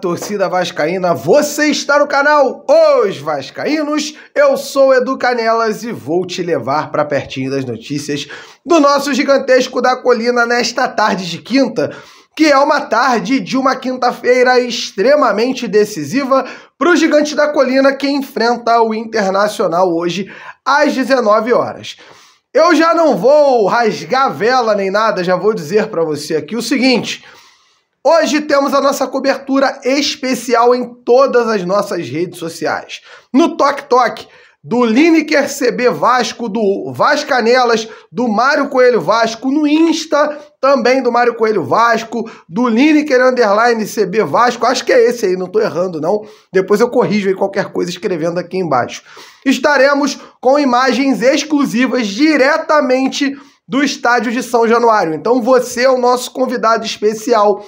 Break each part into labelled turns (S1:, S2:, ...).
S1: torcida vascaína, você está no canal Os Vascaínos. Eu sou Edu Canelas e vou te levar para pertinho das notícias do nosso gigantesco da colina nesta tarde de quinta, que é uma tarde de uma quinta-feira extremamente decisiva para o gigante da colina que enfrenta o Internacional hoje às 19 horas. Eu já não vou rasgar vela nem nada, já vou dizer para você aqui o seguinte. Hoje temos a nossa cobertura especial em todas as nossas redes sociais. No Tok Tok, do Lineker CB Vasco, do Vascanelas, do Mário Coelho Vasco, no Insta também do Mário Coelho Vasco, do Lineker Underline CB Vasco, acho que é esse aí, não estou errando não, depois eu corrijo aí qualquer coisa escrevendo aqui embaixo. Estaremos com imagens exclusivas diretamente do estádio de São Januário, então você é o nosso convidado especial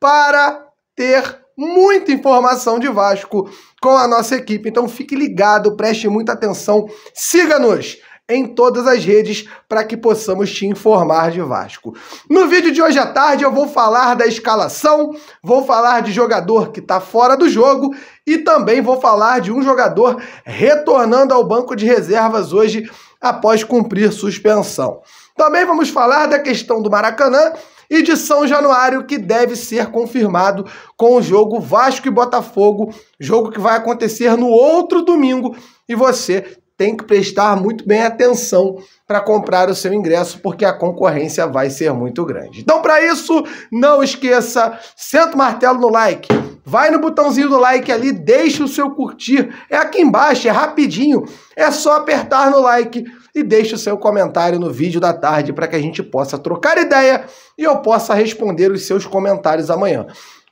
S1: para ter muita informação de Vasco com a nossa equipe. Então fique ligado, preste muita atenção, siga-nos em todas as redes para que possamos te informar de Vasco. No vídeo de hoje à tarde eu vou falar da escalação, vou falar de jogador que está fora do jogo e também vou falar de um jogador retornando ao banco de reservas hoje após cumprir suspensão. Também vamos falar da questão do Maracanã e de São Januário, que deve ser confirmado com o jogo Vasco e Botafogo, jogo que vai acontecer no outro domingo, e você tem que prestar muito bem atenção para comprar o seu ingresso, porque a concorrência vai ser muito grande. Então, para isso, não esqueça, senta o martelo no like. Vai no botãozinho do like ali, deixa o seu curtir. É aqui embaixo, é rapidinho. É só apertar no like e deixe o seu comentário no vídeo da tarde para que a gente possa trocar ideia e eu possa responder os seus comentários amanhã.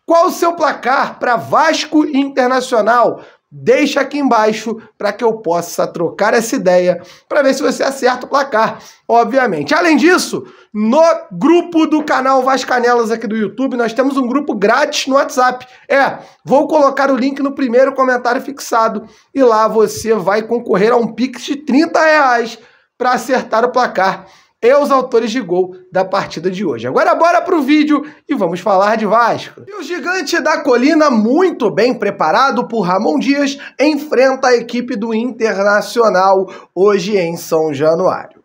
S1: Qual o seu placar para Vasco Internacional? Deixa aqui embaixo para que eu possa trocar essa ideia para ver se você acerta o placar, obviamente. Além disso, no grupo do canal Vascanelas aqui do YouTube, nós temos um grupo grátis no WhatsApp. É, vou colocar o link no primeiro comentário fixado e lá você vai concorrer a um Pix de 30 reais para acertar o placar e é os autores de gol da partida de hoje. Agora bora para o vídeo e vamos falar de Vasco. E o gigante da colina, muito bem preparado por Ramon Dias, enfrenta a equipe do Internacional hoje em São Januário.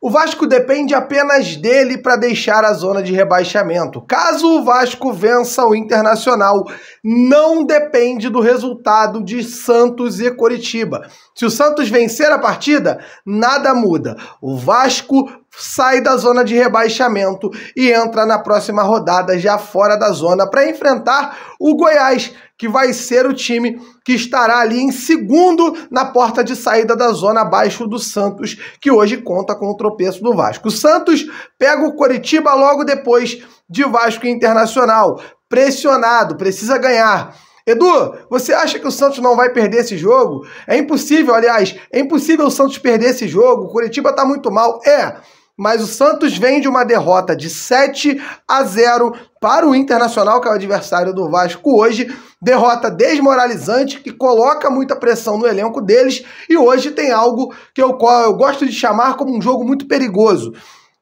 S1: O Vasco depende apenas dele para deixar a zona de rebaixamento. Caso o Vasco vença o Internacional, não depende do resultado de Santos e Coritiba. Se o Santos vencer a partida, nada muda. O Vasco sai da zona de rebaixamento e entra na próxima rodada já fora da zona para enfrentar o Goiás, que vai ser o time que estará ali em segundo na porta de saída da zona abaixo do Santos, que hoje conta com o tropeço do Vasco. O Santos pega o Coritiba logo depois de Vasco Internacional, pressionado, precisa ganhar. Edu, você acha que o Santos não vai perder esse jogo? É impossível, aliás, é impossível o Santos perder esse jogo. O Curitiba tá muito mal. É, mas o Santos vem de uma derrota de 7 a 0 para o Internacional, que é o adversário do Vasco hoje. Derrota desmoralizante que coloca muita pressão no elenco deles. E hoje tem algo que eu, eu gosto de chamar como um jogo muito perigoso.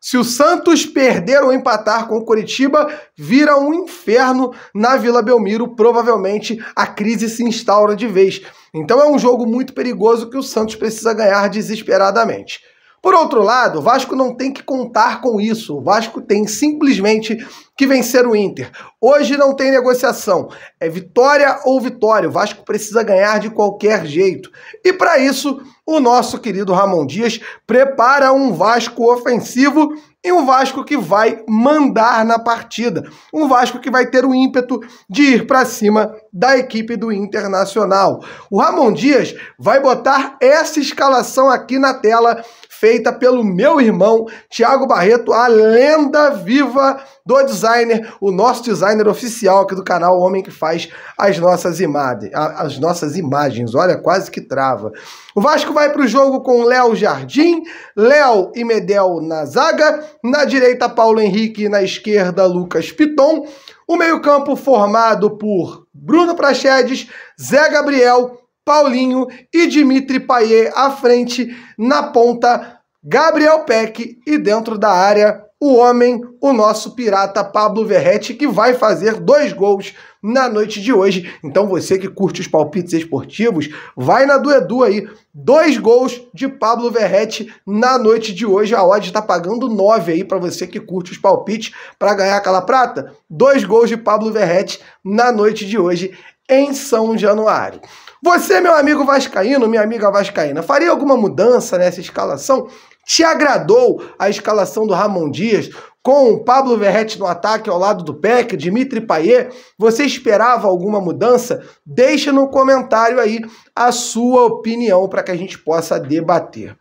S1: Se o Santos perder ou empatar com o Curitiba, vira um inferno na Vila Belmiro. Provavelmente a crise se instaura de vez. Então é um jogo muito perigoso que o Santos precisa ganhar desesperadamente. Por outro lado, o Vasco não tem que contar com isso. O Vasco tem simplesmente que vencer o Inter. Hoje não tem negociação. É vitória ou vitória. O Vasco precisa ganhar de qualquer jeito. E para isso, o nosso querido Ramon Dias prepara um Vasco ofensivo e um Vasco que vai mandar na partida. Um Vasco que vai ter o ímpeto de ir para cima da equipe do Internacional. O Ramon Dias vai botar essa escalação aqui na tela feita pelo meu irmão Tiago Barreto, a lenda viva do designer, o nosso designer oficial aqui do canal, o homem que faz as nossas imagens, as nossas imagens. Olha, quase que trava. O Vasco vai para o jogo com Léo Jardim, Léo e Medel na zaga, na direita Paulo Henrique, na esquerda Lucas Piton. O meio-campo formado por Bruno Prachedes, Zé Gabriel, Paulinho e Dimitri Payet à frente, na ponta, Gabriel Peck e dentro da área, o homem, o nosso pirata Pablo Verrete, que vai fazer dois gols na noite de hoje. Então você que curte os palpites esportivos, vai na do Edu aí. Dois gols de Pablo Verrete na noite de hoje. A odd está pagando nove aí para você que curte os palpites para ganhar aquela prata. Dois gols de Pablo Verrete na noite de hoje em São Januário. Você, meu amigo vascaíno, minha amiga vascaína, faria alguma mudança nessa escalação? Te agradou a escalação do Ramon Dias com o Pablo Verrete no ataque ao lado do Peck, Dimitri Payet? Você esperava alguma mudança? Deixa no comentário aí a sua opinião para que a gente possa debater.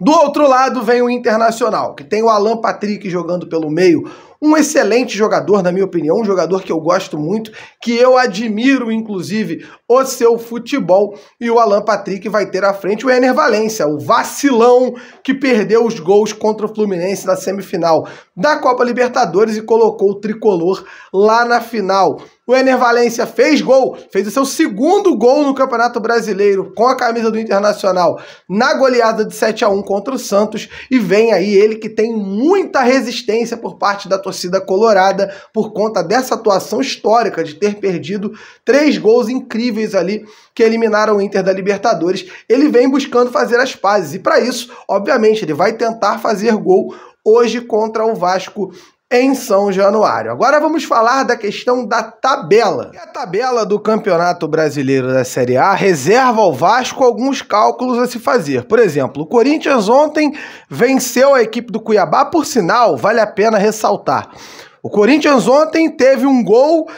S1: Do outro lado vem o Internacional, que tem o Alan Patrick jogando pelo meio, um excelente jogador, na minha opinião, um jogador que eu gosto muito, que eu admiro, inclusive, o seu futebol. E o Alan Patrick vai ter à frente o Ener Valência, o vacilão que perdeu os gols contra o Fluminense na semifinal da Copa Libertadores e colocou o tricolor lá na final. O Ener Valência fez gol, fez o seu segundo gol no Campeonato Brasileiro com a camisa do Internacional na goleada de 7 a 1 contra o Santos e vem aí ele que tem muita resistência por parte da torcida torcida colorada por conta dessa atuação histórica de ter perdido três gols incríveis ali que eliminaram o Inter da Libertadores. Ele vem buscando fazer as pazes e para isso, obviamente, ele vai tentar fazer gol hoje contra o Vasco em São Januário. Agora vamos falar da questão da tabela. A tabela do Campeonato Brasileiro da Série A reserva ao Vasco alguns cálculos a se fazer. Por exemplo, o Corinthians ontem venceu a equipe do Cuiabá, por sinal, vale a pena ressaltar. O Corinthians ontem teve um gol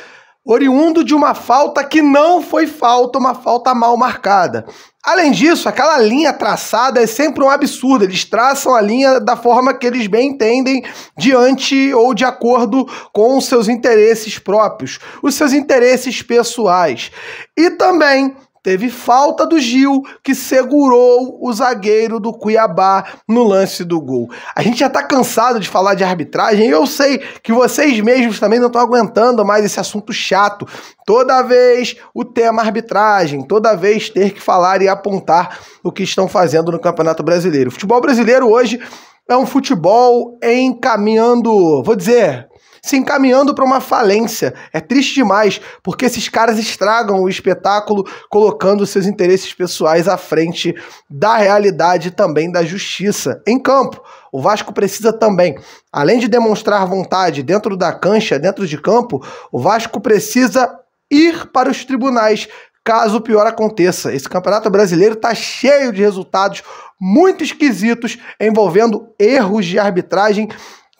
S1: oriundo de uma falta que não foi falta, uma falta mal marcada. Além disso, aquela linha traçada é sempre um absurdo. Eles traçam a linha da forma que eles bem entendem, diante ou de acordo com os seus interesses próprios, os seus interesses pessoais. E também Teve falta do Gil, que segurou o zagueiro do Cuiabá no lance do gol. A gente já está cansado de falar de arbitragem e eu sei que vocês mesmos também não estão aguentando mais esse assunto chato. Toda vez o tema arbitragem, toda vez ter que falar e apontar o que estão fazendo no Campeonato Brasileiro. O futebol brasileiro hoje é um futebol encaminhando, vou dizer, se encaminhando para uma falência. É triste demais, porque esses caras estragam o espetáculo colocando seus interesses pessoais à frente da realidade e também da justiça. Em campo, o Vasco precisa também, além de demonstrar vontade dentro da cancha, dentro de campo, o Vasco precisa ir para os tribunais caso o pior aconteça. Esse campeonato brasileiro está cheio de resultados muito esquisitos envolvendo erros de arbitragem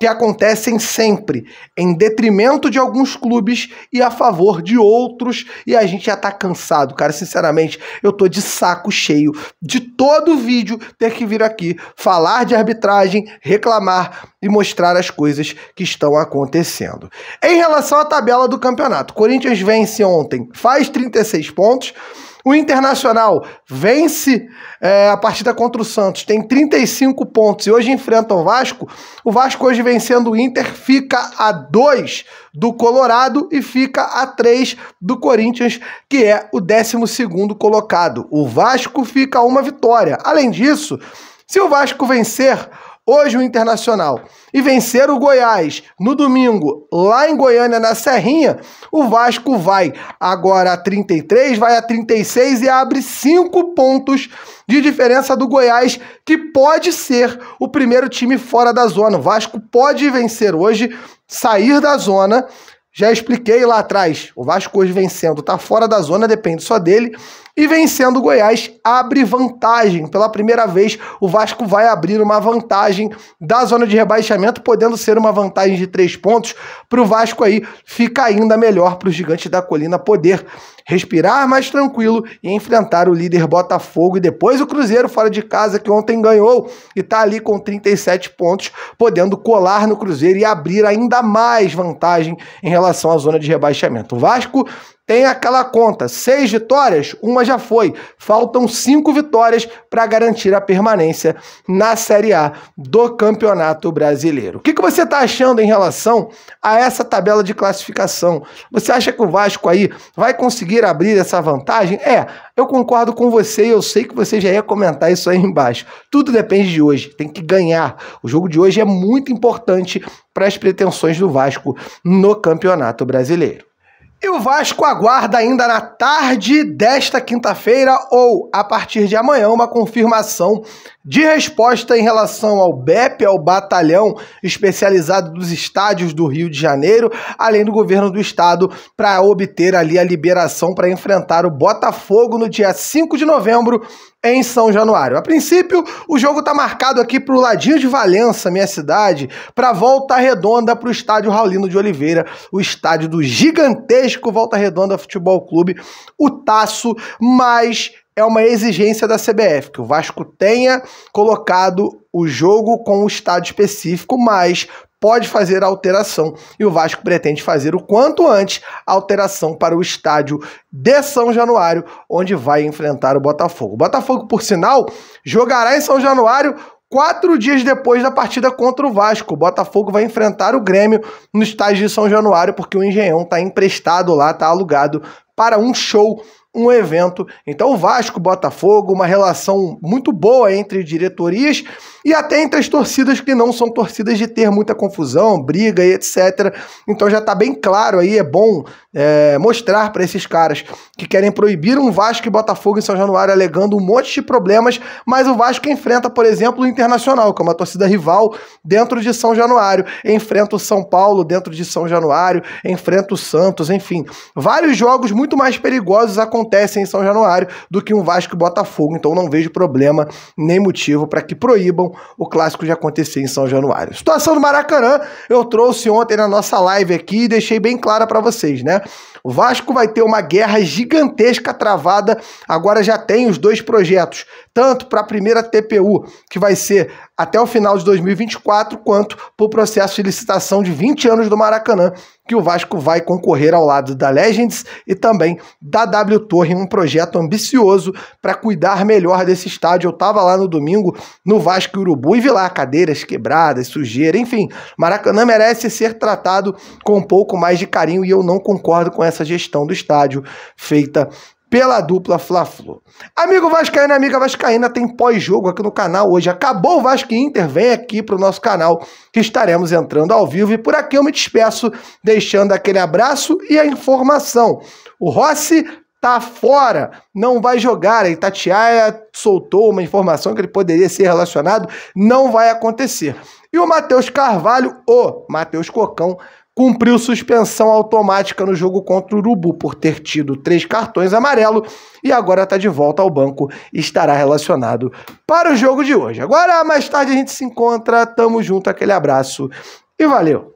S1: que acontecem sempre, em detrimento de alguns clubes e a favor de outros, e a gente já tá cansado, cara. Sinceramente, eu tô de saco cheio de todo vídeo ter que vir aqui falar de arbitragem, reclamar e mostrar as coisas que estão acontecendo. Em relação à tabela do campeonato, Corinthians vence ontem, faz 36 pontos. O Internacional vence é, a partida contra o Santos, tem 35 pontos e hoje enfrenta o Vasco. O Vasco hoje vencendo o Inter fica a 2 do Colorado e fica a 3 do Corinthians, que é o 12 colocado. O Vasco fica a uma vitória. Além disso, se o Vasco vencer hoje o Internacional, e vencer o Goiás no domingo, lá em Goiânia, na Serrinha, o Vasco vai agora a 33, vai a 36 e abre 5 pontos de diferença do Goiás, que pode ser o primeiro time fora da zona. O Vasco pode vencer hoje, sair da zona já expliquei lá atrás, o Vasco hoje vencendo, está fora da zona, depende só dele. E vencendo o Goiás, abre vantagem. Pela primeira vez, o Vasco vai abrir uma vantagem da zona de rebaixamento, podendo ser uma vantagem de três pontos. Para o Vasco aí, fica ainda melhor para o Gigante da Colina poder respirar mais tranquilo e enfrentar o líder Botafogo e depois o Cruzeiro fora de casa que ontem ganhou e está ali com 37 pontos, podendo colar no Cruzeiro e abrir ainda mais vantagem em relação à zona de rebaixamento. O Vasco tem aquela conta. Seis vitórias, uma já foi. Faltam cinco vitórias para garantir a permanência na Série A do Campeonato Brasileiro. O que, que você está achando em relação a essa tabela de classificação? Você acha que o Vasco aí vai conseguir abrir essa vantagem? É, eu concordo com você e eu sei que você já ia comentar isso aí embaixo. Tudo depende de hoje, tem que ganhar. O jogo de hoje é muito importante para as pretensões do Vasco no Campeonato Brasileiro. E o Vasco aguarda ainda na tarde desta quinta-feira ou a partir de amanhã uma confirmação de resposta em relação ao BEP, ao Batalhão Especializado dos Estádios do Rio de Janeiro, além do governo do estado, para obter ali a liberação para enfrentar o Botafogo no dia 5 de novembro em São Januário. A princípio, o jogo está marcado aqui para o ladinho de Valença, minha cidade, para Volta Redonda, para o estádio Raulino de Oliveira, o estádio do gigantesco Volta Redonda Futebol Clube, o Taço, mas é uma exigência da CBF, que o Vasco tenha colocado o jogo com um estádio específico, mas pode fazer a alteração e o Vasco pretende fazer o quanto antes a alteração para o estádio de São Januário, onde vai enfrentar o Botafogo. O Botafogo, por sinal, jogará em São Januário quatro dias depois da partida contra o Vasco. O Botafogo vai enfrentar o Grêmio no estádio de São Januário, porque o Engenhão está emprestado lá, está alugado para um show um evento. Então, o Vasco, Botafogo, uma relação muito boa entre diretorias e até entre as torcidas que não são torcidas de ter muita confusão, briga e etc. Então, já está bem claro aí, é bom é, mostrar para esses caras que querem proibir um Vasco e Botafogo em São Januário, alegando um monte de problemas, mas o Vasco enfrenta, por exemplo, o Internacional, que é uma torcida rival dentro de São Januário, enfrenta o São Paulo dentro de São Januário, enfrenta o Santos, enfim. Vários jogos muito mais perigosos acontecem acontece em São Januário do que um Vasco e Botafogo, então não vejo problema nem motivo para que proíbam o clássico de acontecer em São Januário. Situação do Maracanã, eu trouxe ontem na nossa live aqui e deixei bem clara para vocês, né? O Vasco vai ter uma guerra gigantesca travada, agora já tem os dois projetos tanto para a primeira TPU, que vai ser até o final de 2024, quanto para o processo de licitação de 20 anos do Maracanã, que o Vasco vai concorrer ao lado da Legends e também da W Torre, um projeto ambicioso para cuidar melhor desse estádio. Eu estava lá no domingo no Vasco Urubu e vi lá cadeiras quebradas, sujeira, enfim. Maracanã merece ser tratado com um pouco mais de carinho e eu não concordo com essa gestão do estádio feita pela dupla Fla-Flu. Amigo Vascaína, amiga Vascaína, tem pós-jogo aqui no canal hoje. Acabou o Vasco Inter, vem aqui para o nosso canal que estaremos entrando ao vivo. E por aqui eu me despeço deixando aquele abraço e a informação. O Rossi tá fora, não vai jogar. A Itatiaia soltou uma informação que ele poderia ser relacionado, não vai acontecer. E o Matheus Carvalho, o Matheus Cocão, cumpriu suspensão automática no jogo contra o Urubu por ter tido três cartões amarelo e agora está de volta ao banco e estará relacionado para o jogo de hoje. Agora, mais tarde, a gente se encontra. Tamo junto, aquele abraço e valeu!